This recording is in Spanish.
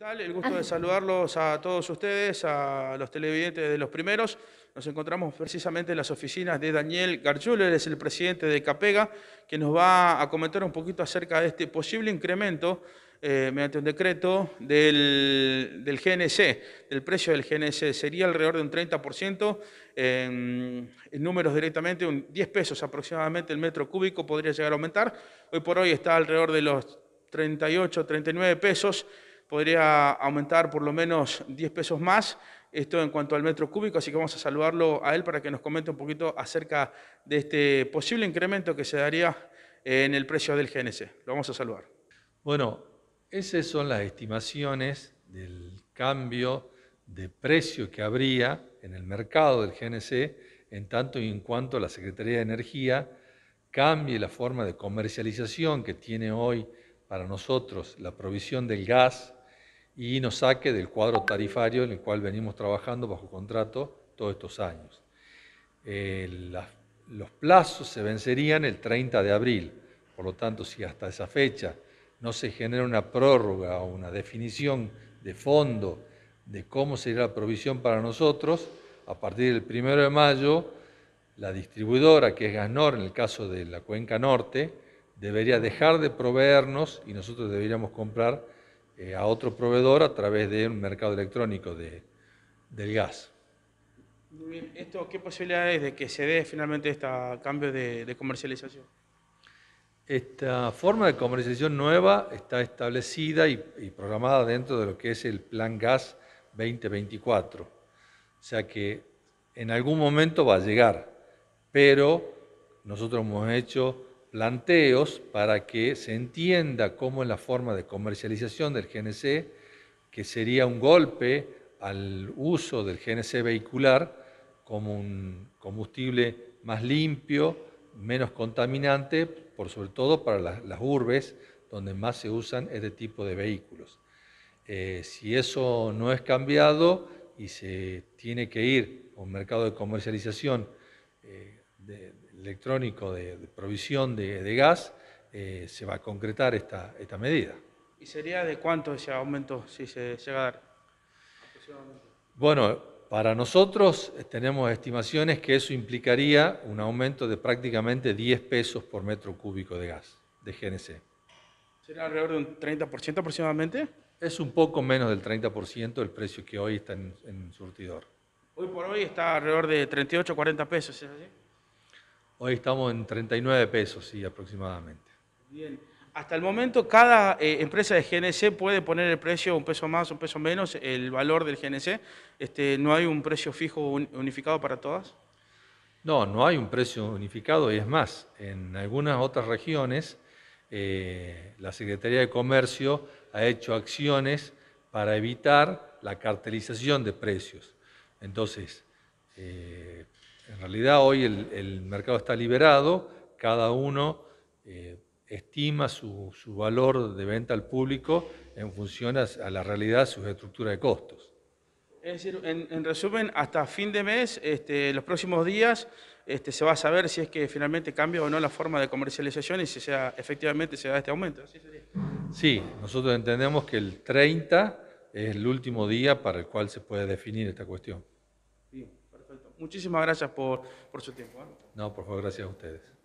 El gusto de saludarlos a todos ustedes, a los televidentes de los primeros. Nos encontramos precisamente en las oficinas de Daniel Garchuller, él es el presidente de Capega, que nos va a comentar un poquito acerca de este posible incremento eh, mediante un decreto del, GNC, del precio del GNC. Sería alrededor de un 30%, en, números directamente, un 10 pesos aproximadamente el metro cúbico podría llegar a aumentar. Hoy por hoy está alrededor de los 38, 39 pesos podría aumentar por lo menos 10 pesos más, esto en cuanto al metro cúbico, así que vamos a saludarlo a él para que nos comente un poquito acerca de este posible incremento que se daría eh, en el precio del GNC. Lo vamos a saludar. Bueno, esas son las estimaciones del cambio de precio que habría en el mercado del GNC en tanto y en cuanto la Secretaría de Energía cambie la forma de comercialización que tiene hoy para nosotros la provisión del gas y nos saque del cuadro tarifario en el cual venimos trabajando bajo contrato todos estos años. Eh, los plazos se vencerían el 30 de abril, por lo tanto, si hasta esa fecha no se genera una prórroga o una definición de fondo de cómo sería la provisión para nosotros, a partir del 1 de mayo, la distribuidora, que es Gasnor en el caso de la cuenca norte, debería dejar de proveernos y nosotros deberíamos comprar eh, a otro proveedor a través de un mercado electrónico de, del gas. ¿Esto, ¿Qué posibilidades de que se dé finalmente este cambio de, comercialización? Esta forma de comercialización nueva está establecida y, y, programada dentro de lo que es el Plan Gas 2024. O sea que en algún momento va a llegar, pero nosotros hemos hecho planteos para que se entienda cómo es la forma de comercialización del GNC, que sería un golpe al uso del GNC vehicular como un combustible más limpio, menos contaminante, por sobre todo para las, urbes donde más se usan este tipo de vehículos. Eh, si eso no es cambiado y se tiene que ir a un mercado de comercialización eh, de, electrónico de, provisión de, gas, eh, se va a concretar esta, esta medida. ¿Y sería de cuánto ese aumento si se llega a dar? Bueno, para nosotros eh, tenemos estimaciones que eso implicaría un aumento de prácticamente 10 pesos por metro cúbico de gas de GNC. ¿Será alrededor de un 30% aproximadamente? Es un poco menos del 30% el precio que hoy está en, en surtidor. Hoy por hoy está alrededor de 38, 40 pesos, ¿es así? Hoy estamos en 39 pesos, sí, aproximadamente. Bien. Hasta el momento, cada eh, empresa de GNC puede poner el precio un peso más, un peso menos, el valor del GNC. Este, ¿No hay un precio fijo unificado para todas? No, no hay un precio unificado y es más, en algunas otras regiones eh, la Secretaría de Comercio ha hecho acciones para evitar la cartelización de precios. Entonces, eh, en realidad hoy el, mercado está liberado, cada uno eh, estima su, valor de venta al público en función a, la realidad, de su estructura de costos. Es decir, en, resumen, hasta fin de mes, este, los próximos días, este, se va a saber si es que finalmente cambia o no la forma de comercialización y si sea, efectivamente se da este aumento. sí, nosotros entendemos que el 30 es el último día para el cual se puede definir esta cuestión. Muchísimas gracias por, su tiempo. ¿eh? No, por favor, gracias a ustedes.